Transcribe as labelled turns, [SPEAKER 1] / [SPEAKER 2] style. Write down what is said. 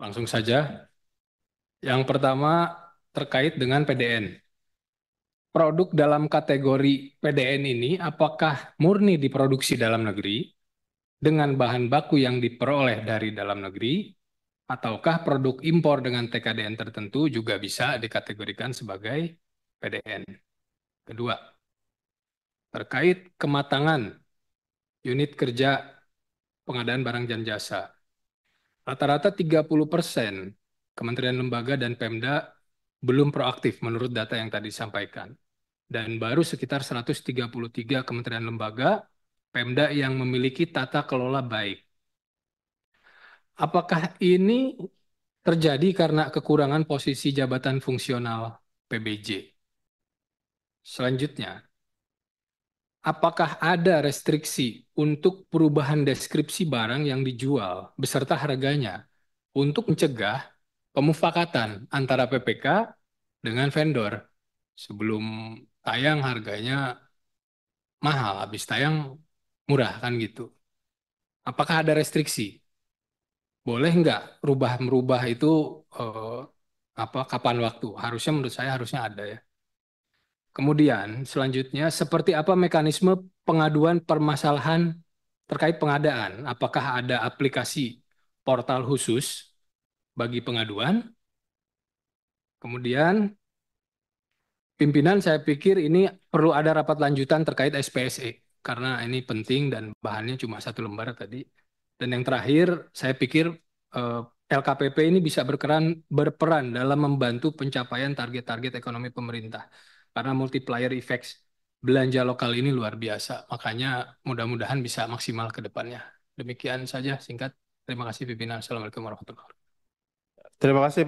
[SPEAKER 1] Langsung saja. Yang pertama terkait dengan PDN. Produk dalam kategori PDN ini apakah murni diproduksi dalam negeri dengan bahan baku yang diperoleh dari dalam negeri ataukah produk impor dengan TKDN tertentu juga bisa dikategorikan sebagai PDN. Kedua, terkait kematangan unit kerja pengadaan barang dan jasa rata-rata 30 persen kementerian lembaga dan Pemda belum proaktif menurut data yang tadi disampaikan. Dan baru sekitar 133 kementerian lembaga Pemda yang memiliki tata kelola baik. Apakah ini terjadi karena kekurangan posisi jabatan fungsional PBJ? Selanjutnya, apakah ada restriksi untuk perubahan deskripsi barang yang dijual beserta harganya untuk mencegah pemufakatan antara PPK dengan vendor sebelum tayang harganya mahal, habis tayang murah kan gitu. Apakah ada restriksi? Boleh nggak rubah merubah itu eh, apa kapan waktu? Harusnya menurut saya harusnya ada ya. Kemudian selanjutnya seperti apa mekanisme pengaduan permasalahan terkait pengadaan? Apakah ada aplikasi portal khusus bagi pengaduan? Kemudian pimpinan saya pikir ini perlu ada rapat lanjutan terkait SPSE karena ini penting dan bahannya cuma satu lembar tadi. Dan yang terakhir saya pikir eh, LKPP ini bisa berkeran berperan dalam membantu pencapaian target-target ekonomi pemerintah karena multiplier effects belanja lokal ini luar biasa. Makanya mudah-mudahan bisa maksimal ke depannya. Demikian saja singkat. Terima kasih pimpinan. Assalamualaikum warahmatullahi wabarakatuh. Terima kasih.